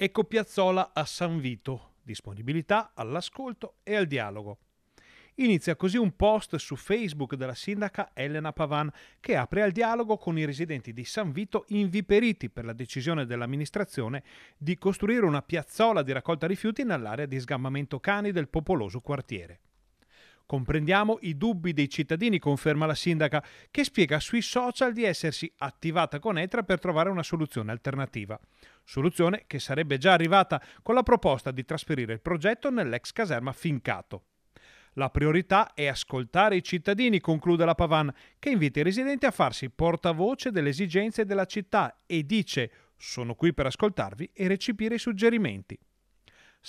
Ecco Piazzola a San Vito, disponibilità all'ascolto e al dialogo. Inizia così un post su Facebook della sindaca Elena Pavan che apre al dialogo con i residenti di San Vito inviperiti per la decisione dell'amministrazione di costruire una piazzola di raccolta rifiuti nell'area di sgambamento cani del popoloso quartiere. Comprendiamo i dubbi dei cittadini, conferma la sindaca, che spiega sui social di essersi attivata con Etra per trovare una soluzione alternativa. Soluzione che sarebbe già arrivata con la proposta di trasferire il progetto nell'ex caserma Fincato. La priorità è ascoltare i cittadini, conclude la Pavan, che invita i residenti a farsi portavoce delle esigenze della città e dice sono qui per ascoltarvi e recepire i suggerimenti.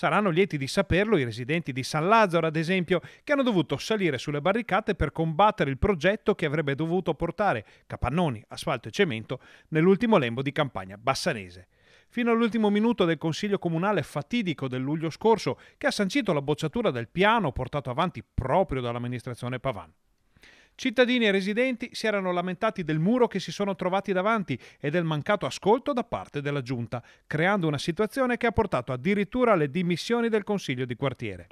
Saranno lieti di saperlo i residenti di San Lazzaro, ad esempio, che hanno dovuto salire sulle barricate per combattere il progetto che avrebbe dovuto portare capannoni, asfalto e cemento nell'ultimo lembo di campagna bassanese fino all'ultimo minuto del Consiglio Comunale fatidico del luglio scorso che ha sancito la bocciatura del piano portato avanti proprio dall'amministrazione Pavan. Cittadini e residenti si erano lamentati del muro che si sono trovati davanti e del mancato ascolto da parte della giunta, creando una situazione che ha portato addirittura alle dimissioni del consiglio di quartiere.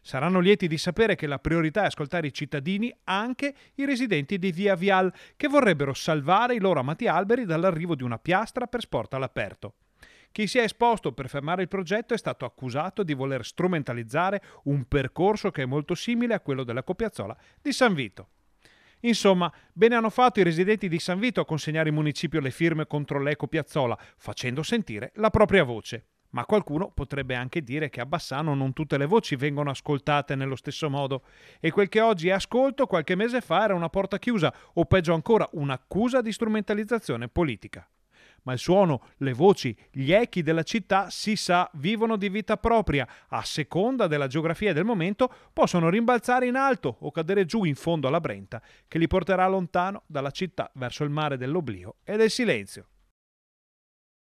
Saranno lieti di sapere che la priorità è ascoltare i cittadini, anche i residenti di Via Vial, che vorrebbero salvare i loro amati alberi dall'arrivo di una piastra per sport all'aperto. Chi si è esposto per fermare il progetto è stato accusato di voler strumentalizzare un percorso che è molto simile a quello della Copiazzola di San Vito. Insomma, bene hanno fatto i residenti di San Vito a consegnare in municipio le firme contro l'eco piazzola, facendo sentire la propria voce. Ma qualcuno potrebbe anche dire che a Bassano non tutte le voci vengono ascoltate nello stesso modo e quel che oggi è ascolto qualche mese fa era una porta chiusa o peggio ancora un'accusa di strumentalizzazione politica ma il suono, le voci, gli echi della città si sa vivono di vita propria, a seconda della geografia e del momento possono rimbalzare in alto o cadere giù in fondo alla Brenta, che li porterà lontano dalla città verso il mare dell'oblio e del silenzio.